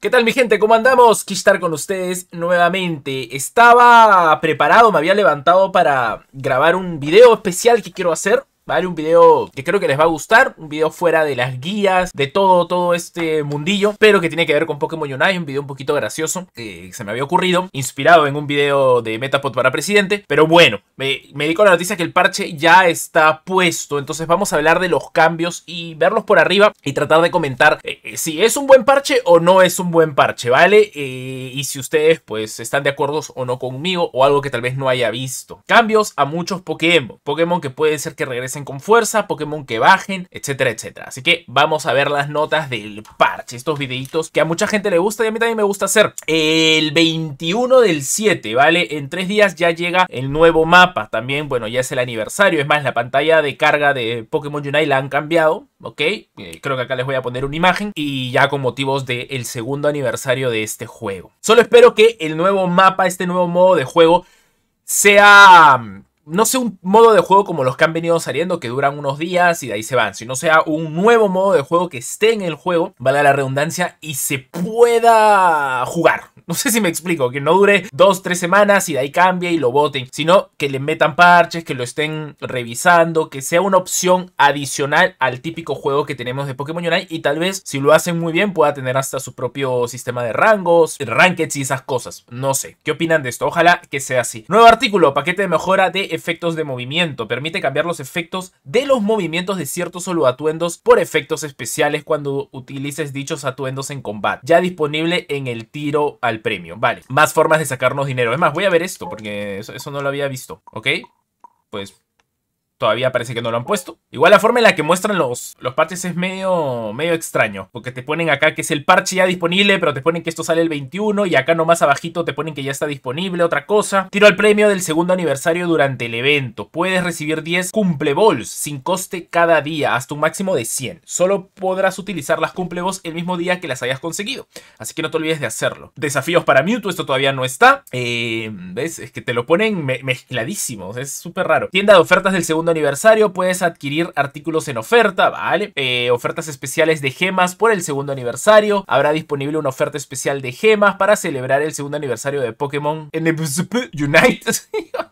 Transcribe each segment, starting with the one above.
¿Qué tal mi gente? ¿Cómo andamos? Quis estar con ustedes nuevamente. Estaba preparado, me había levantado para grabar un video especial que quiero hacer. ¿vale? Un video que creo que les va a gustar, un video fuera de las guías, de todo, todo este mundillo, pero que tiene que ver con Pokémon Unite, un video un poquito gracioso que se me había ocurrido, inspirado en un video de Metapod para presidente, pero bueno, me, me dedico a la noticia que el parche ya está puesto, entonces vamos a hablar de los cambios y verlos por arriba y tratar de comentar eh, eh, si es un buen parche o no es un buen parche, ¿vale? Eh, y si ustedes pues están de acuerdo o no conmigo o algo que tal vez no haya visto. Cambios a muchos Pokémon, Pokémon que puede ser que regresen con fuerza, Pokémon que bajen, etcétera, etcétera. Así que vamos a ver las notas del parche, estos videitos que a mucha gente le gusta y a mí también me gusta hacer. El 21 del 7, ¿vale? En tres días ya llega el nuevo mapa. También, bueno, ya es el aniversario. Es más, la pantalla de carga de Pokémon Unite la han cambiado, ¿ok? Eh, creo que acá les voy a poner una imagen y ya con motivos del segundo aniversario de este juego. Solo espero que el nuevo mapa, este nuevo modo de juego sea no sea un modo de juego como los que han venido saliendo, que duran unos días y de ahí se van, sino sea un nuevo modo de juego que esté en el juego, valga la redundancia, y se pueda jugar. No sé si me explico, que no dure dos, tres semanas y de ahí cambie y lo voten, sino que le metan parches, que lo estén revisando, que sea una opción adicional al típico juego que tenemos de Pokémon Unite y tal vez si lo hacen muy bien pueda tener hasta su propio sistema de rangos, rankets y esas cosas. No sé, ¿qué opinan de esto? Ojalá que sea así. Nuevo artículo, paquete de mejora de efectos de movimiento. Permite cambiar los efectos de los movimientos de ciertos solo atuendos por efectos especiales cuando utilices dichos atuendos en combate. Ya disponible en el tiro al premio. Vale, más formas de sacarnos dinero. Es más, voy a ver esto porque eso, eso no lo había visto. ¿Ok? Pues todavía parece que no lo han puesto. Igual la forma en la que muestran los, los parches es medio, medio extraño, porque te ponen acá que es el parche ya disponible, pero te ponen que esto sale el 21 y acá nomás abajito te ponen que ya está disponible otra cosa. Tiro al premio del segundo aniversario durante el evento. Puedes recibir 10 cumple sin coste cada día, hasta un máximo de 100. Solo podrás utilizar las cumple el mismo día que las hayas conseguido, así que no te olvides de hacerlo. Desafíos para Mewtwo, esto todavía no está. Eh, ¿Ves? Es que te lo ponen mezcladísimo, es súper raro. Tienda de ofertas del segundo aniversario puedes adquirir artículos en oferta, ¿vale? Eh, ofertas especiales de gemas por el segundo aniversario. Habrá disponible una oferta especial de gemas para celebrar el segundo aniversario de Pokémon en United.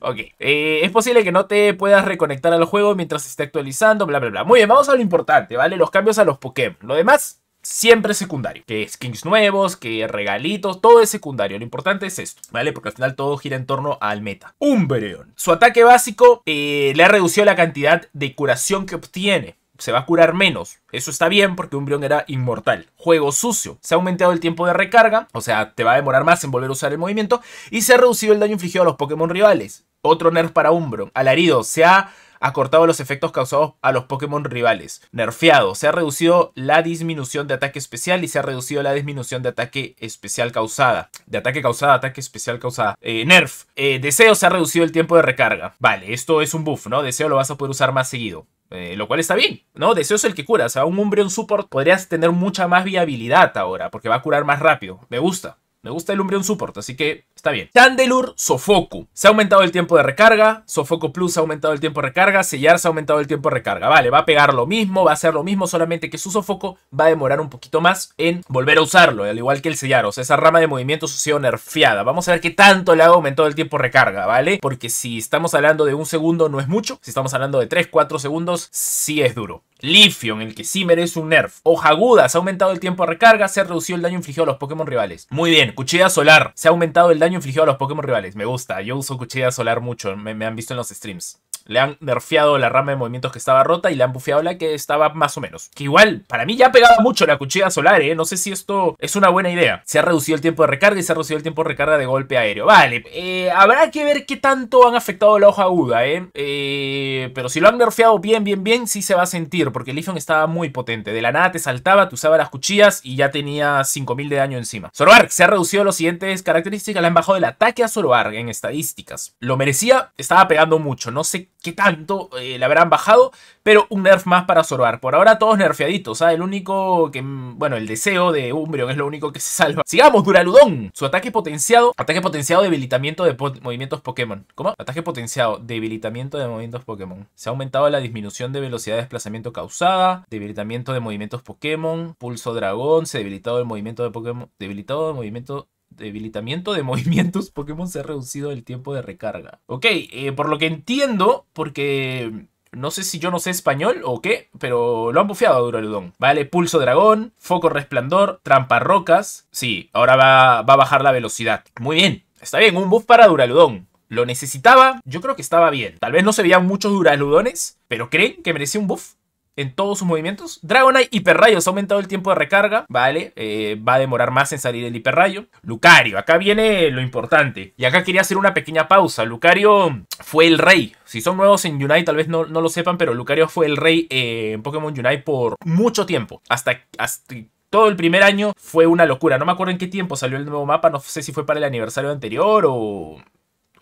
Ok, eh, es posible que no te puedas reconectar al juego mientras se esté actualizando, bla, bla, bla. Muy bien, vamos a lo importante, ¿vale? Los cambios a los Pokémon. Lo demás, siempre secundario. Que skins nuevos, que regalitos, todo es secundario. Lo importante es esto, ¿vale? Porque al final todo gira en torno al meta. Umbreon. Su ataque básico eh, le ha reducido la cantidad de curación que obtiene se va a curar menos. Eso está bien porque Umbreon era inmortal. Juego sucio. Se ha aumentado el tiempo de recarga, o sea, te va a demorar más en volver a usar el movimiento. Y se ha reducido el daño infligido a los Pokémon rivales. Otro nerf para Umbreon. Alarido, se ha ha cortado los efectos causados a los Pokémon rivales. Nerfeado, se ha reducido la disminución de ataque especial y se ha reducido la disminución de ataque especial causada. De ataque causada, ataque especial causada. Eh, nerf, eh, deseo se ha reducido el tiempo de recarga. Vale, esto es un buff, ¿no? Deseo lo vas a poder usar más seguido. Eh, lo cual está bien, ¿no? Deseo es el que cura. O sea, un Umbreon Support podrías tener mucha más viabilidad ahora, porque va a curar más rápido. Me gusta. Me gusta el Umbreon Support, así que Está bien. Tandelur Sofoco. Se ha aumentado el tiempo de recarga. Sofoco Plus ha aumentado el tiempo de recarga. Sellar se ha aumentado el tiempo de recarga. Vale, va a pegar lo mismo, va a hacer lo mismo, solamente que su Sofoco va a demorar un poquito más en volver a usarlo, al igual que el Sellar. O sea, esa rama de movimiento ha sido nerfeada. Vamos a ver qué tanto le ha aumentado el tiempo de recarga, ¿vale? Porque si estamos hablando de un segundo no es mucho. Si estamos hablando de 3, 4 segundos, sí es duro. Lifion, el que sí merece un nerf. Hoja aguda, se ha aumentado el tiempo de recarga, se ha reducido el daño infligido a los Pokémon rivales. Muy bien, Cuchilla Solar, se ha aumentado el daño infligido a los Pokémon rivales. Me gusta. Yo uso cuchilla solar mucho. me han visto en los streams. Le han nerfeado la rama de movimientos que estaba rota y le han bufeado la que estaba más o menos. Que igual, para mí ya ha pegado mucho la cuchilla solar, ¿eh? No sé si esto es una buena idea. Se ha reducido el tiempo de recarga y se ha reducido el tiempo de recarga de golpe aéreo. Vale, eh, habrá que ver qué tanto han afectado la hoja aguda, ¿eh? ¿eh? Pero si lo han nerfeado bien, bien, bien, sí se va a sentir, porque el Ifion estaba muy potente. De la nada te saltaba, te usaba las cuchillas y ya tenía 5000 de daño encima. Zoroark se ha reducido las siguientes características, le han bajado el ataque a Zoroark en estadísticas. Lo merecía, estaba pegando mucho, no sé qué tanto eh, le habrán bajado, pero un nerf más para Sorbar. Por ahora todos nerfeaditos, sea, ¿ah? el único que, mm, bueno, el deseo de Umbreon es lo único que se salva. Sigamos, Duraludón. Su ataque potenciado, ataque potenciado, debilitamiento de movimientos Pokémon. ¿Cómo? Ataque potenciado, debilitamiento de movimientos Pokémon. Se ha aumentado la disminución de velocidad de desplazamiento causada, debilitamiento de movimientos Pokémon, pulso dragón, se ha debilitado el movimiento de Pokémon, debilitado el movimiento debilitamiento de movimientos Pokémon se ha reducido el tiempo de recarga. Ok, eh, por lo que entiendo, porque no sé si yo no sé español o qué, pero lo han bufeado a Duraludón Vale, pulso dragón, foco resplandor, trampa rocas. Sí, ahora va, va a bajar la velocidad. Muy bien, está bien, un buff para Duraludón ¿Lo necesitaba? Yo creo que estaba bien. Tal vez no se veían muchos Duraludones, pero ¿creen que merecía un buff? en todos sus movimientos. Dragonite hiperrayos ha aumentado el tiempo de recarga, ¿vale? Eh, va a demorar más en salir el hiperrayo. Lucario, acá viene lo importante. Y acá quería hacer una pequeña pausa. Lucario fue el rey. Si son nuevos en Unite tal vez no, lo sepan, pero Lucario fue el rey en Pokémon Unite por mucho tiempo. Hasta, hasta todo el primer año fue una locura. No me acuerdo en qué tiempo salió el nuevo mapa, no sé si fue para el aniversario anterior o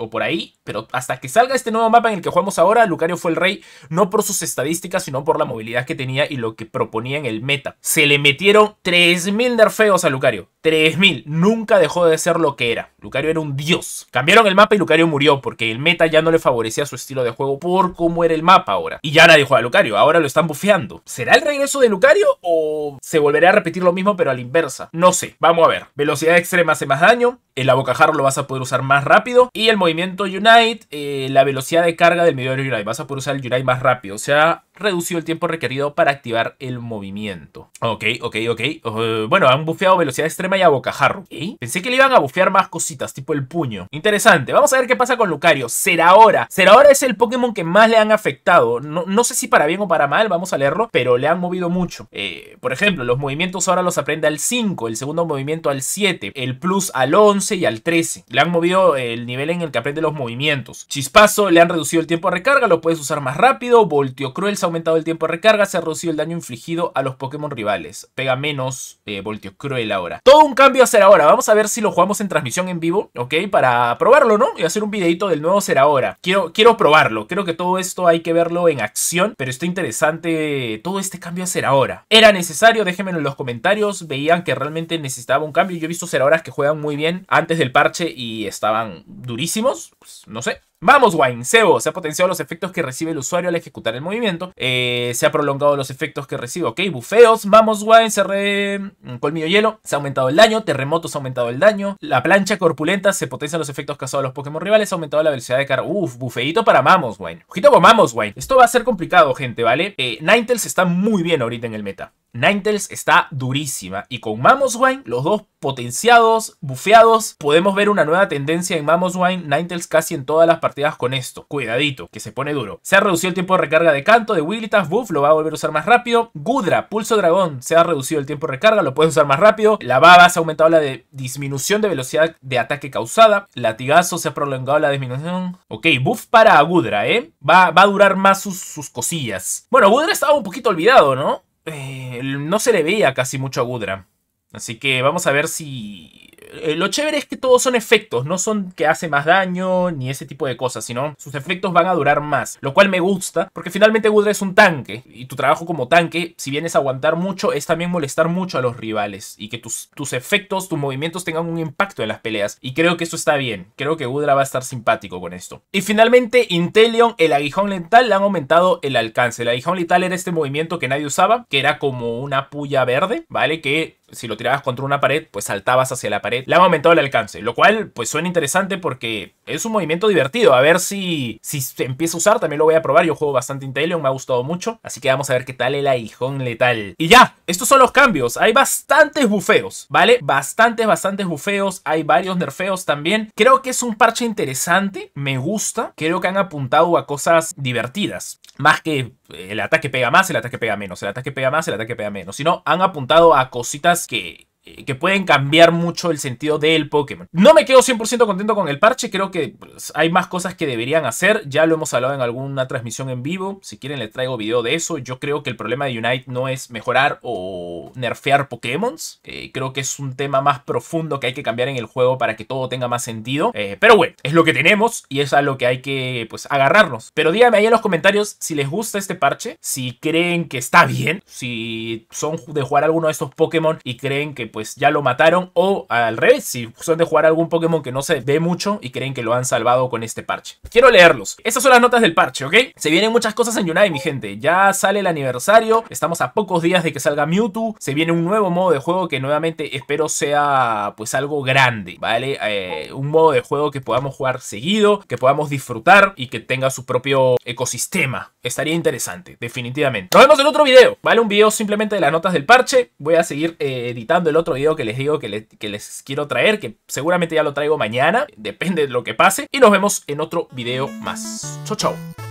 o por ahí, pero hasta que salga este nuevo mapa en el que jugamos ahora, Lucario fue el rey, no por sus estadísticas, sino por la movilidad que tenía y lo que proponía en el meta. Se le metieron 3.000 nerfeos a Lucario, 3.000, nunca dejó de ser lo que era. Lucario era un dios. Cambiaron el mapa y Lucario murió porque el meta ya no le favorecía su estilo de juego por cómo era el mapa ahora. Y ya nadie juega a Lucario, ahora lo están bufeando. ¿Será el regreso de Lucario o se volverá a repetir lo mismo pero a la inversa? No sé, vamos a ver. Velocidad extrema hace más daño, el abocajarro lo vas a poder usar más rápido y el movimiento Unite, eh, la velocidad de carga del medidor Unite, vas a poder usar el Unite más rápido. O sea, reducido el tiempo requerido para activar el movimiento. Ok, ok, ok. Eh, bueno, han bufeado velocidad extrema y abocajarro. ¿Eh? Pensé que le iban a bufear más cositas tipo el puño. Interesante, vamos a ver qué pasa con Lucario. Será ahora. Será es el Pokémon que más le han afectado. No, no sé si para bien o para mal, vamos a leerlo, pero le han movido mucho. Eh, por ejemplo, los movimientos ahora los aprende al 5, el segundo movimiento al 7, el plus al 11 y al 13. Le han movido eh, el nivel en el que aprende los movimientos. Chispazo le han reducido el tiempo de recarga, lo puedes usar más rápido. Voltio Cruel se ha aumentado el tiempo de recarga, se ha reducido el daño infligido a los Pokémon rivales. Pega menos eh, Volteo Cruel ahora. Todo un cambio a hacer ahora. Vamos a ver si lo jugamos en transmisión en vivo, ¿ok? Para probarlo, ¿no? Y hacer un videito del nuevo ser ahora. Quiero, quiero probarlo. Creo que todo esto hay que verlo en acción, pero está interesante todo este cambio a hacer ahora. Era necesario necesario, déjenmelo en los comentarios. Veían que realmente necesitaba un cambio. Yo he visto ser horas que juegan muy bien antes del parche y estaban durísimos. Pues, no sé, Vamos, Wine, Sebo, se ha potenciado los efectos que recibe el usuario al ejecutar el movimiento. Eh, se ha prolongado los efectos que recibe, ok. Bufeos, vamos, Wine, se re... Colmillo hielo, se ha aumentado el daño. Terremotos, ha aumentado el daño. La plancha corpulenta, se potencia los efectos causados a los Pokémon rivales. Ha aumentado la velocidad de carga. Uf, bufeito para Mamos, Wine. Ojito con Mamos, Wine. Esto va a ser complicado, gente, ¿vale? Eh, Ninetales está muy bien ahorita en el meta. Ninetales está durísima y con Mamoswine, los dos potenciados, bufeados, podemos ver una nueva tendencia en Mamoswine, Wine, Ninetales casi en todas las partidas con esto. Cuidadito, que se pone duro. Se ha reducido el tiempo de recarga de canto de Wigglytuff, Buff lo va a volver a usar más rápido. Gudra, Pulso Dragón, se ha reducido el tiempo de recarga, lo puedes usar más rápido. La baba se ha aumentado la de disminución de velocidad de ataque causada. Latigazo se ha prolongado la disminución. Ok, Buff para Gudra, ¿eh? Va, a durar más sus, sus cosillas. Bueno, Gudra estaba un poquito olvidado, ¿no? Eh, no se le veía casi mucho a Gudra. Así que vamos a ver si eh, lo chévere es que todos son efectos, no son que hace más daño ni ese tipo de cosas, sino sus efectos van a durar más, lo cual me gusta, porque finalmente Gudra es un tanque, y tu trabajo como tanque, si bien es aguantar mucho, es también molestar mucho a los rivales, y que tus, tus efectos, tus movimientos tengan un impacto en las peleas, y creo que eso está bien, creo que Gudra va a estar simpático con esto. Y finalmente, Intelion, el aguijón letal, le han aumentado el alcance, el aguijón letal era este movimiento que nadie usaba, que era como una puya verde, ¿vale? Que si lo tirabas contra una pared, pues saltabas hacia la pared. Le han aumentado el alcance, lo cual pues suena interesante porque es un movimiento divertido. A ver si, si se empieza a usar, también lo voy a probar. Yo juego bastante Intel me ha gustado mucho. Así que vamos a ver qué tal el aijón letal. Y ya, estos son los cambios. Hay bastantes bufeos, ¿vale? Bastantes, bastantes bufeos. Hay varios nerfeos también. Creo que es un parche interesante, me gusta. Creo que han apuntado a cosas divertidas. Más que el ataque pega más, el ataque pega menos, el ataque pega más, el ataque pega menos, Si no, han apuntado a cositas que eh, que pueden cambiar mucho el sentido del Pokémon. No me quedo 100% contento con el parche, creo que pues, hay más cosas que deberían hacer, ya lo hemos hablado en alguna transmisión en vivo, si quieren les traigo video de eso, yo creo que el problema de Unite no es mejorar o nerfear Pokémon, eh, creo que es un tema más profundo que hay que cambiar en el juego para que todo tenga más sentido, eh, pero bueno, es lo que tenemos y es a lo que hay que pues agarrarnos. Pero díganme ahí en los comentarios si les gusta este parche, si creen que está bien, si son de jugar alguno de estos Pokémon y creen que pues ya lo mataron o al revés, si son de jugar algún Pokémon que no se ve mucho y creen que lo han salvado con este parche. Quiero leerlos. Estas son las notas del parche, ¿ok? Se vienen muchas cosas en Unite, mi gente. Ya sale el aniversario, estamos a pocos días de que salga Mewtwo, se viene un nuevo modo de juego que nuevamente espero sea pues algo grande, ¿vale? Eh, un modo de juego que podamos jugar seguido, que podamos disfrutar y que tenga su propio ecosistema. Estaría interesante, definitivamente. Nos vemos en otro video, ¿vale? Un video simplemente de las notas del parche. Voy a seguir editándolo eh, editando otro video que les digo que, les quiero traer, que seguramente ya lo traigo mañana, depende de lo que pase. Y nos vemos en otro video más. Chau, chau.